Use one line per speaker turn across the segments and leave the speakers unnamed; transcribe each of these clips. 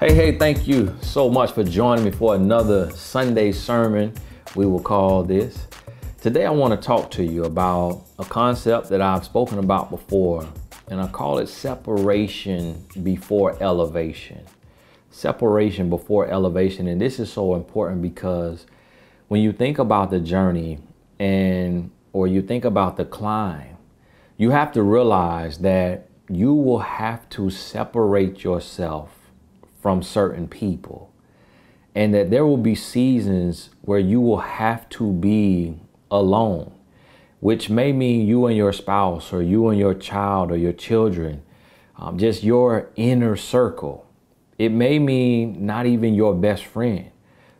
Hey, hey, thank you so much for joining me for another Sunday sermon, we will call this. Today, I want to talk to you about a concept that I've spoken about before, and I call it separation before elevation. Separation before elevation, and this is so important because when you think about the journey and or you think about the climb, you have to realize that you will have to separate yourself from certain people. And that there will be seasons where you will have to be alone, which may mean you and your spouse, or you and your child, or your children, um, just your inner circle. It may mean not even your best friend,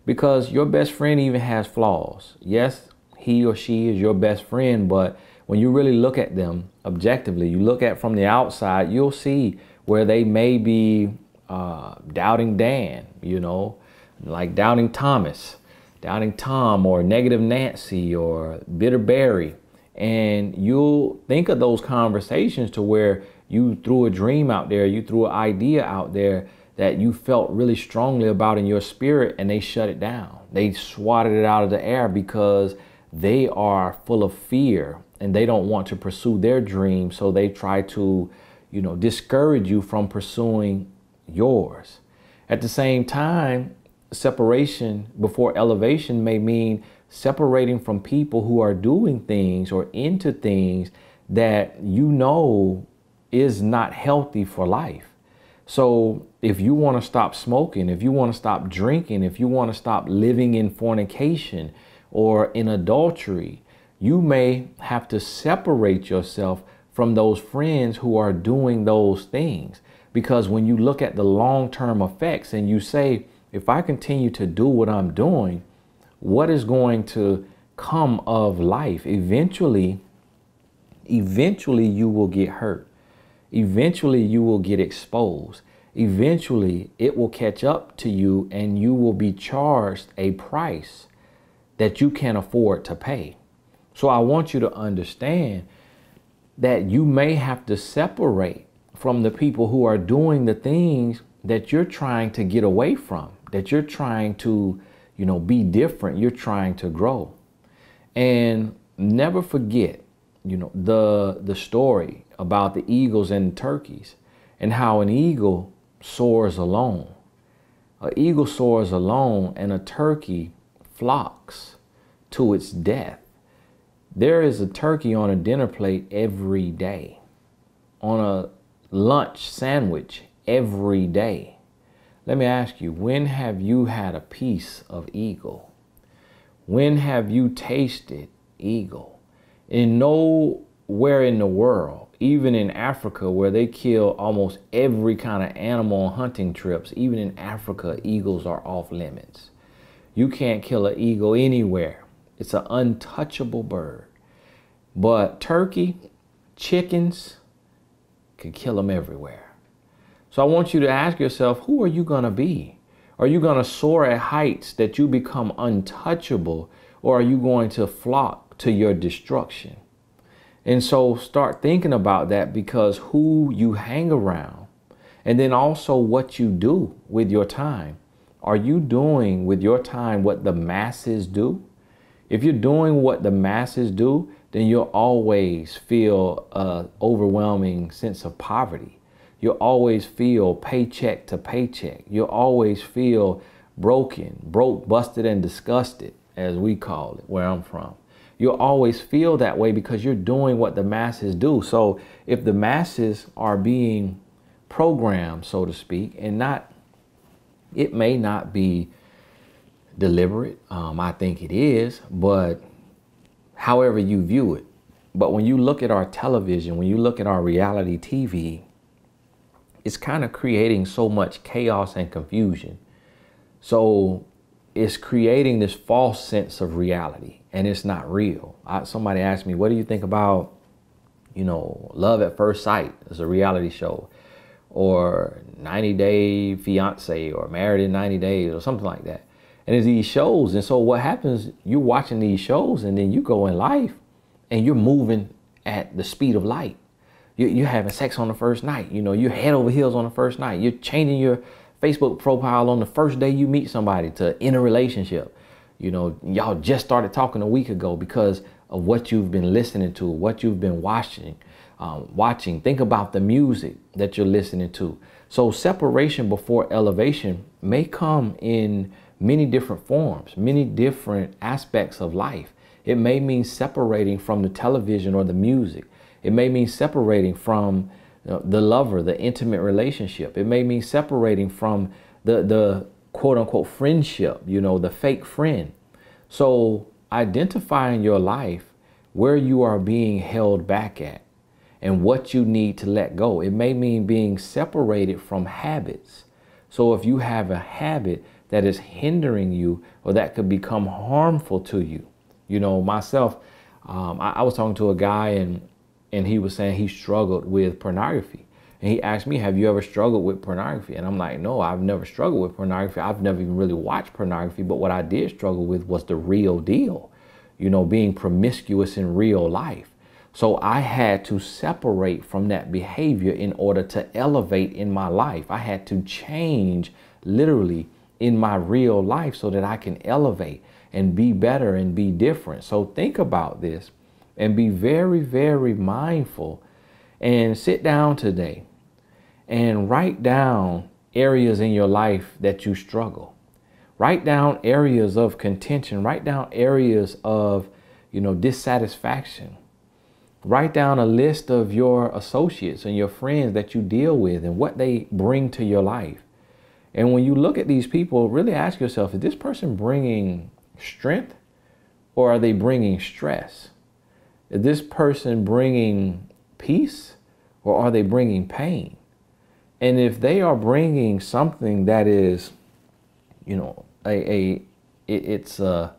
because your best friend even has flaws. Yes, he or she is your best friend, but when you really look at them objectively, you look at from the outside, you'll see where they may be uh, doubting Dan, you know, like Doubting Thomas, Doubting Tom, or Negative Nancy, or Bitter Barry. And you'll think of those conversations to where you threw a dream out there, you threw an idea out there that you felt really strongly about in your spirit, and they shut it down. They swatted it out of the air because they are full of fear and they don't want to pursue their dream. So they try to, you know, discourage you from pursuing yours. At the same time, separation before elevation may mean separating from people who are doing things or into things that you know is not healthy for life. So, if you want to stop smoking, if you want to stop drinking, if you want to stop living in fornication or in adultery, you may have to separate yourself from those friends who are doing those things. Because when you look at the long term effects and you say, if I continue to do what I'm doing, what is going to come of life? Eventually, eventually you will get hurt. Eventually you will get exposed. Eventually it will catch up to you and you will be charged a price that you can't afford to pay. So I want you to understand that you may have to separate from the people who are doing the things that you're trying to get away from, that you're trying to, you know, be different, you're trying to grow. And never forget, you know, the the story about the eagles and turkeys and how an eagle soars alone. An eagle soars alone and a turkey flocks to its death. There is a turkey on a dinner plate every day. On a lunch sandwich every day. Let me ask you, when have you had a piece of eagle? When have you tasted eagle? In nowhere in the world, even in Africa where they kill almost every kind of animal on hunting trips, even in Africa, eagles are off limits. You can't kill an eagle anywhere. It's an untouchable bird. But turkey, chickens, can kill them everywhere. So I want you to ask yourself, who are you going to be? Are you going to soar at heights that you become untouchable, or are you going to flock to your destruction? And so start thinking about that because who you hang around, and then also what you do with your time. Are you doing with your time what the masses do? If you're doing what the masses do, then you'll always feel a overwhelming sense of poverty. You'll always feel paycheck to paycheck. You'll always feel broken, broke, busted, and disgusted, as we call it, where I'm from. You'll always feel that way because you're doing what the masses do. So if the masses are being programmed, so to speak, and not, it may not be deliberate. Um, I think it is, but however you view it. But when you look at our television, when you look at our reality TV, it's kind of creating so much chaos and confusion. So it's creating this false sense of reality and it's not real. I, somebody asked me, what do you think about, you know, Love at First Sight as a reality show or 90 Day Fiance or Married in 90 Days or something like that and it's these shows. And so what happens, you're watching these shows and then you go in life and you're moving at the speed of light. You're, you're having sex on the first night. You know, you're head over heels on the first night. You're changing your Facebook profile on the first day you meet somebody to in a relationship. You know, y'all just started talking a week ago because of what you've been listening to, what you've been watching. Um, watching. Think about the music that you're listening to. So separation before elevation may come in many different forms, many different aspects of life. It may mean separating from the television or the music. It may mean separating from you know, the lover, the intimate relationship. It may mean separating from the, the quote unquote friendship, you know, the fake friend. So identifying your life where you are being held back at and what you need to let go. It may mean being separated from habits. So if you have a habit that is hindering you or that could become harmful to you. You know, myself, um, I, I, was talking to a guy and and he was saying he struggled with pornography. And he asked me, Have you ever struggled with pornography? And I'm like, No, I've never struggled with pornography. I've never even really watched pornography. But what I did struggle with was the real deal, you know, being promiscuous in real life. So I had to separate from that behavior in order to elevate in my life. I had to change literally in my real life so that I can elevate and be better and be different. So think about this and be very, very mindful and sit down today and write down areas in your life that you struggle. Write down areas of contention. Write down areas of, you know, dissatisfaction. Write down a list of your associates and your friends that you deal with and what they bring to your life and when you look at these people, really ask yourself is this person bringing strength or are they bringing stress? Is this person bringing peace or are they bringing pain? And if they are bringing something that is, you know, a, a it, it's a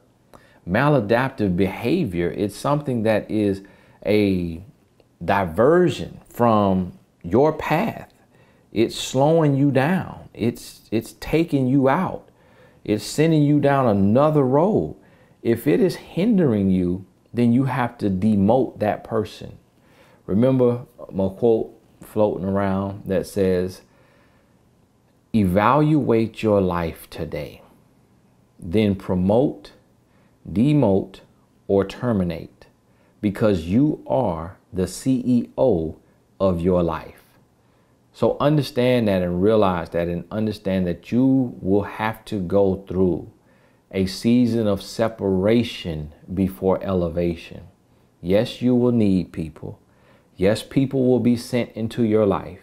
maladaptive behavior, it's something that is a diversion from your path. It's slowing you down it's, it's taking you out. It's sending you down another road. If it is hindering you, then you have to demote that person. Remember my quote floating around that says, evaluate your life today, then promote, demote, or terminate because you are the CEO of your life. So understand that and realize that and understand that you will have to go through a season of separation before elevation. Yes, you will need people. Yes, people will be sent into your life,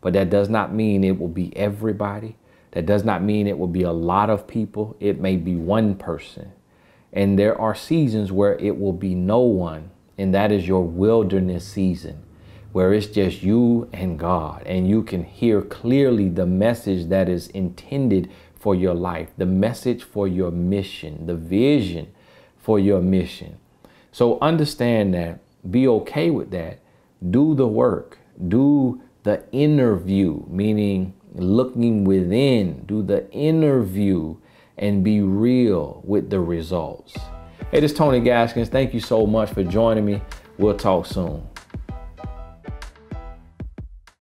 but that does not mean it will be everybody. That does not mean it will be a lot of people. It may be one person. And there are seasons where it will be no one, and that is your wilderness season where it's just you and God, and you can hear clearly the message that is intended for your life, the message for your mission, the vision for your mission. So understand that, be okay with that. Do the work, do the interview, meaning looking within, do the interview and be real with the results. Hey, this is Tony Gaskins. Thank you so much for joining me. We'll talk soon.